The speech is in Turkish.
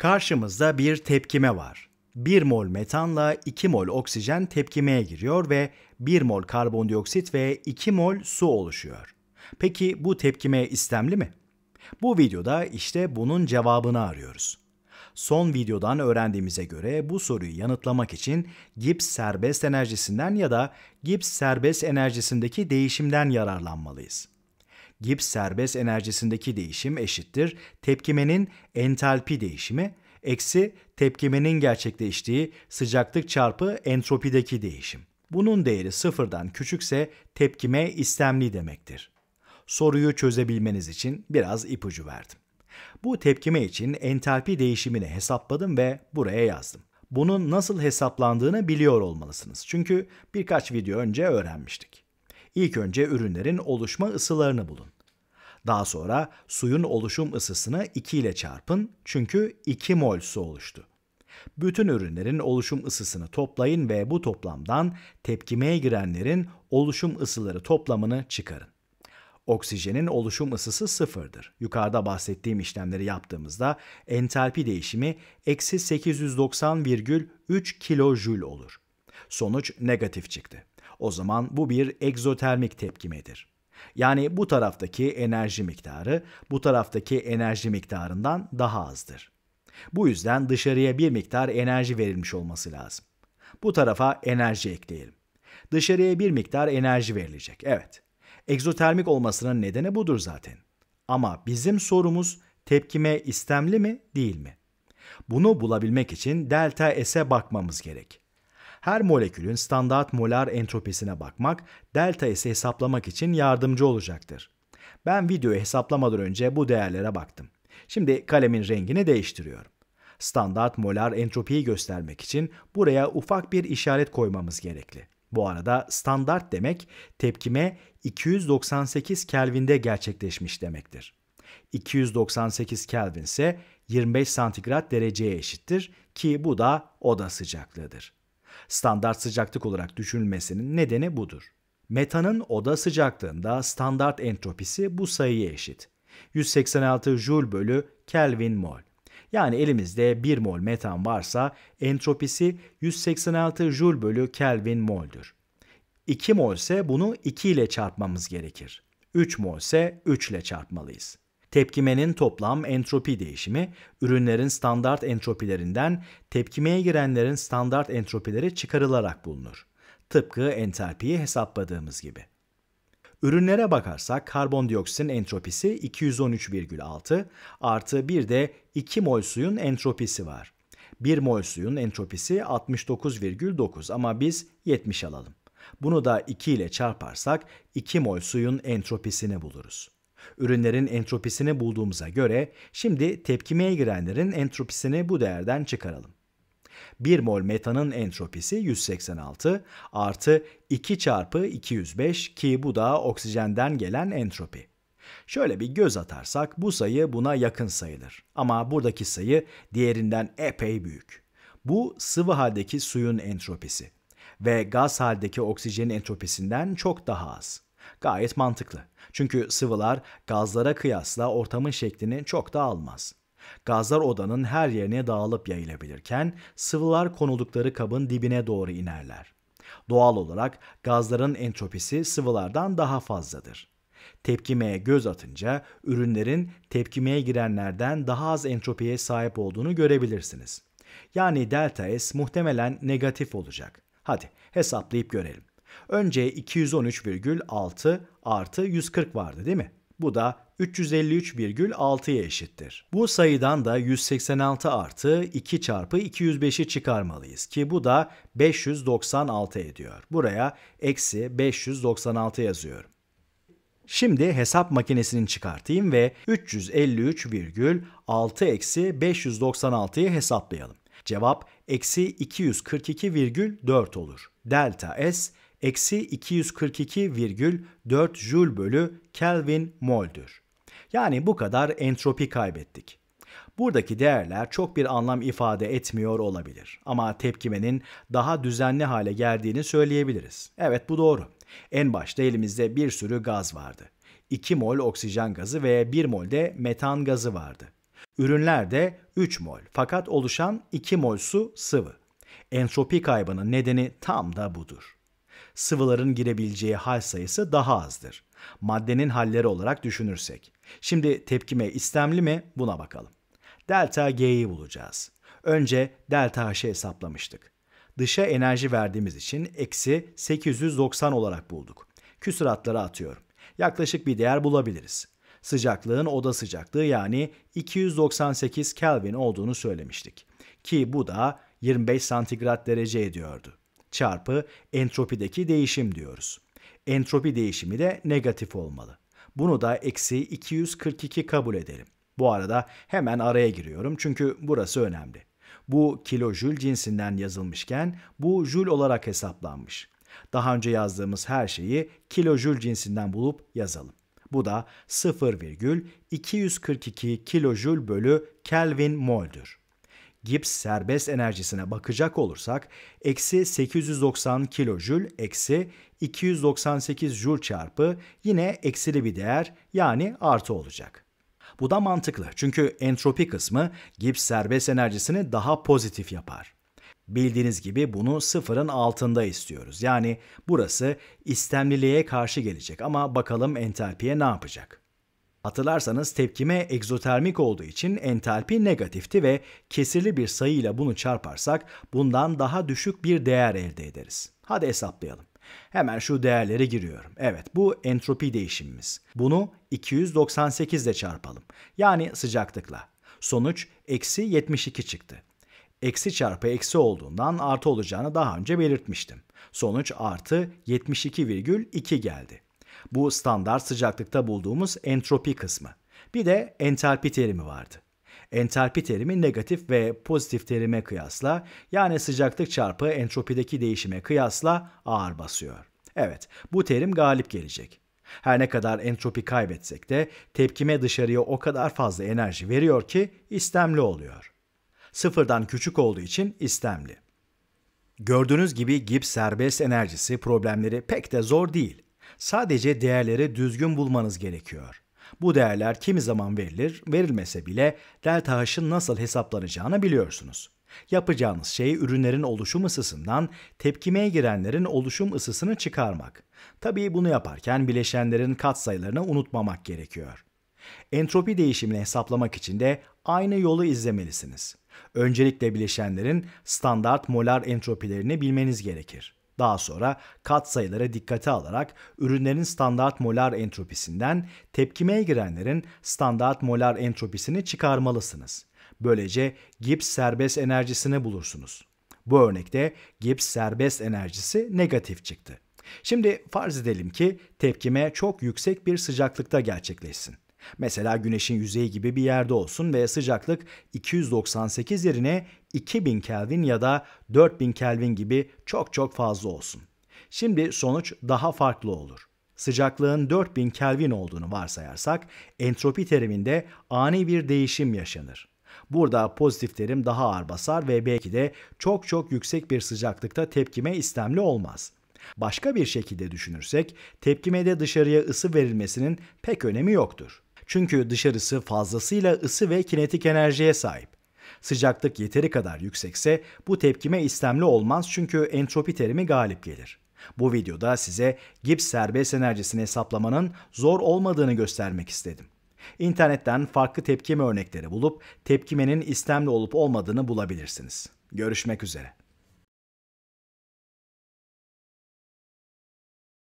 Karşımızda bir tepkime var. 1 mol metanla 2 mol oksijen tepkimeye giriyor ve 1 mol karbondioksit ve 2 mol su oluşuyor. Peki bu tepkime istemli mi? Bu videoda işte bunun cevabını arıyoruz. Son videodan öğrendiğimize göre bu soruyu yanıtlamak için Gibbs serbest enerjisinden ya da Gibbs serbest enerjisindeki değişimden yararlanmalıyız. Gibbs serbest enerjisindeki değişim eşittir tepkimenin entalpi değişimi eksi tepkimenin gerçekleştiği sıcaklık çarpı entropideki değişim. Bunun değeri sıfırdan küçükse tepkime istemli demektir. Soruyu çözebilmeniz için biraz ipucu verdim. Bu tepkime için entalpi değişimini hesapladım ve buraya yazdım. Bunun nasıl hesaplandığını biliyor olmalısınız. Çünkü birkaç video önce öğrenmiştik. İlk önce ürünlerin oluşma ısılarını bulun. Daha sonra suyun oluşum ısısını 2 ile çarpın çünkü 2 mol su oluştu. Bütün ürünlerin oluşum ısısını toplayın ve bu toplamdan tepkimeye girenlerin oluşum ısıları toplamını çıkarın. Oksijenin oluşum ısısı sıfırdır. Yukarıda bahsettiğim işlemleri yaptığımızda entalpi değişimi eksi 890,3 kilojül olur. Sonuç negatif çıktı. O zaman bu bir egzotermik tepkimedir. Yani bu taraftaki enerji miktarı bu taraftaki enerji miktarından daha azdır. Bu yüzden dışarıya bir miktar enerji verilmiş olması lazım. Bu tarafa enerji ekleyelim. Dışarıya bir miktar enerji verilecek. Evet. Egzotermik olmasının nedeni budur zaten. Ama bizim sorumuz tepkime istemli mi, değil mi? Bunu bulabilmek için delta S'e bakmamız gerek. Her molekülün standart molar entropisine bakmak, delta S'i hesaplamak için yardımcı olacaktır. Ben videoyu hesaplamadan önce bu değerlere baktım. Şimdi kalemin rengini değiştiriyorum. Standart molar entropiyi göstermek için buraya ufak bir işaret koymamız gerekli. Bu arada standart demek tepkime 298 Kelvin'de gerçekleşmiş demektir. 298 Kelvin ise 25 santigrat dereceye eşittir ki bu da oda sıcaklığıdır. Standart sıcaklık olarak düşünülmesinin nedeni budur. Metanın oda sıcaklığında standart entropisi bu sayıya eşit. 186 Joule bölü Kelvin mol. Yani elimizde 1 mol metan varsa entropisi 186 Joule bölü Kelvin mol'dür. 2 mol ise bunu 2 ile çarpmamız gerekir. 3 mol ise 3 ile çarpmalıyız. Tepkimenin toplam entropi değişimi, ürünlerin standart entropilerinden tepkimeye girenlerin standart entropileri çıkarılarak bulunur. Tıpkı entalpiyi hesapladığımız gibi. Ürünlere bakarsak karbondioksitin entropisi 213,6 artı bir de 2 mol suyun entropisi var. 1 mol suyun entropisi 69,9 ama biz 70 alalım. Bunu da 2 ile çarparsak 2 mol suyun entropisini buluruz. Ürünlerin entropisini bulduğumuza göre şimdi tepkimeye girenlerin entropisini bu değerden çıkaralım. 1 mol metanın entropisi 186 artı 2 çarpı 205 ki bu da oksijenden gelen entropi. Şöyle bir göz atarsak bu sayı buna yakın sayılır. Ama buradaki sayı diğerinden epey büyük. Bu sıvı haldeki suyun entropisi ve gaz haldeki oksijenin entropisinden çok daha az. Gayet mantıklı. Çünkü sıvılar gazlara kıyasla ortamın şeklini çok da almaz. Gazlar odanın her yerine dağılıp yayılabilirken sıvılar konuldukları kabın dibine doğru inerler. Doğal olarak gazların entropisi sıvılardan daha fazladır. Tepkimeye göz atınca ürünlerin tepkimeye girenlerden daha az entropiye sahip olduğunu görebilirsiniz. Yani delta S muhtemelen negatif olacak. Hadi hesaplayıp görelim. Önce 213,6 artı 140 vardı değil mi? Bu da 353,6'ya eşittir. Bu sayıdan da 186 artı 2 çarpı 205'i çıkarmalıyız ki bu da 596 ediyor. Buraya eksi 596 yazıyorum. Şimdi hesap makinesini çıkartayım ve 353,6 eksi 596'yı hesaplayalım. Cevap eksi 242,4 olur. Delta S eksi 242,4 Joule bölü Kelvin mol'dür. Yani bu kadar entropi kaybettik. Buradaki değerler çok bir anlam ifade etmiyor olabilir ama tepkimenin daha düzenli hale geldiğini söyleyebiliriz. Evet bu doğru. En başta elimizde bir sürü gaz vardı. 2 mol oksijen gazı ve 1 mol de metan gazı vardı. Ürünlerde 3 mol fakat oluşan 2 mol su sıvı. Entropi kaybının nedeni tam da budur sıvıların girebileceği hal sayısı daha azdır. Maddenin halleri olarak düşünürsek. Şimdi tepkime istemli mi buna bakalım. Delta G'yi bulacağız. Önce delta H'i hesaplamıştık. Dışa enerji verdiğimiz için eksi 890 olarak bulduk. Küsuratları atıyorum. Yaklaşık bir değer bulabiliriz. Sıcaklığın oda sıcaklığı yani 298 Kelvin olduğunu söylemiştik. Ki bu da 25 santigrat derece ediyordu çarpı entropideki değişim diyoruz. Entropi değişimi de negatif olmalı. Bunu da eksi 242 kabul edelim. Bu arada hemen araya giriyorum çünkü burası önemli. Bu kilojül cinsinden yazılmışken bu jül olarak hesaplanmış. Daha önce yazdığımız her şeyi kilojül cinsinden bulup yazalım. Bu da 0,242 kilojül bölü Kelvin mol'dür. Gibbs serbest enerjisine bakacak olursak eksi 890 kilojül eksi 298 jül çarpı yine eksili bir değer yani artı olacak. Bu da mantıklı çünkü entropi kısmı Gibbs serbest enerjisini daha pozitif yapar. Bildiğiniz gibi bunu sıfırın altında istiyoruz. Yani burası istemliliğe karşı gelecek ama bakalım entalpiye ne yapacak? Hatırlarsanız tepkime egzotermik olduğu için entalpi negatifti ve kesirli bir sayıyla bunu çarparsak bundan daha düşük bir değer elde ederiz. Hadi hesaplayalım. Hemen şu değerlere giriyorum. Evet bu entropi değişimimiz. Bunu 298 ile çarpalım. Yani sıcaklıkla. Sonuç eksi 72 çıktı. Eksi çarpı eksi olduğundan artı olacağını daha önce belirtmiştim. Sonuç artı 72,2 geldi. Bu standart sıcaklıkta bulduğumuz entropi kısmı. Bir de entalpi terimi vardı. Entalpi terimi negatif ve pozitif terime kıyasla yani sıcaklık çarpı entropideki değişime kıyasla ağır basıyor. Evet, bu terim galip gelecek. Her ne kadar entropi kaybetsek de tepkime dışarıya o kadar fazla enerji veriyor ki istemli oluyor. Sıfırdan küçük olduğu için istemli. Gördüğünüz gibi Gibbs serbest enerjisi problemleri pek de zor değil. Sadece değerleri düzgün bulmanız gerekiyor. Bu değerler kimi zaman verilir, verilmese bile delta h'ın nasıl hesaplanacağını biliyorsunuz. Yapacağınız şey ürünlerin oluşum ısısından tepkimeye girenlerin oluşum ısısını çıkarmak. Tabii bunu yaparken bileşenlerin katsayılarını unutmamak gerekiyor. Entropi değişimini hesaplamak için de aynı yolu izlemelisiniz. Öncelikle bileşenlerin standart molar entropilerini bilmeniz gerekir. Daha sonra katsayılara dikkate alarak ürünlerin standart molar entropisinden tepkimeye girenlerin standart molar entropisini çıkarmalısınız. Böylece Gibbs serbest enerjisini bulursunuz. Bu örnekte Gibbs serbest enerjisi negatif çıktı. Şimdi farz edelim ki tepkime çok yüksek bir sıcaklıkta gerçekleşsin. Mesela güneşin yüzeyi gibi bir yerde olsun ve sıcaklık 298 yerine 2000 Kelvin ya da 4000 Kelvin gibi çok çok fazla olsun. Şimdi sonuç daha farklı olur. Sıcaklığın 4000 Kelvin olduğunu varsayarsak entropi teriminde ani bir değişim yaşanır. Burada pozitif terim daha ağır basar ve belki de çok çok yüksek bir sıcaklıkta tepkime istemli olmaz. Başka bir şekilde düşünürsek tepkimede dışarıya ısı verilmesinin pek önemi yoktur. Çünkü dışarısı fazlasıyla ısı ve kinetik enerjiye sahip. Sıcaklık yeteri kadar yüksekse bu tepkime istemli olmaz çünkü entropi terimi galip gelir. Bu videoda size Gibbs serbest enerjisini hesaplamanın zor olmadığını göstermek istedim. İnternetten farklı tepkime örnekleri bulup tepkimenin istemli olup olmadığını bulabilirsiniz. Görüşmek üzere.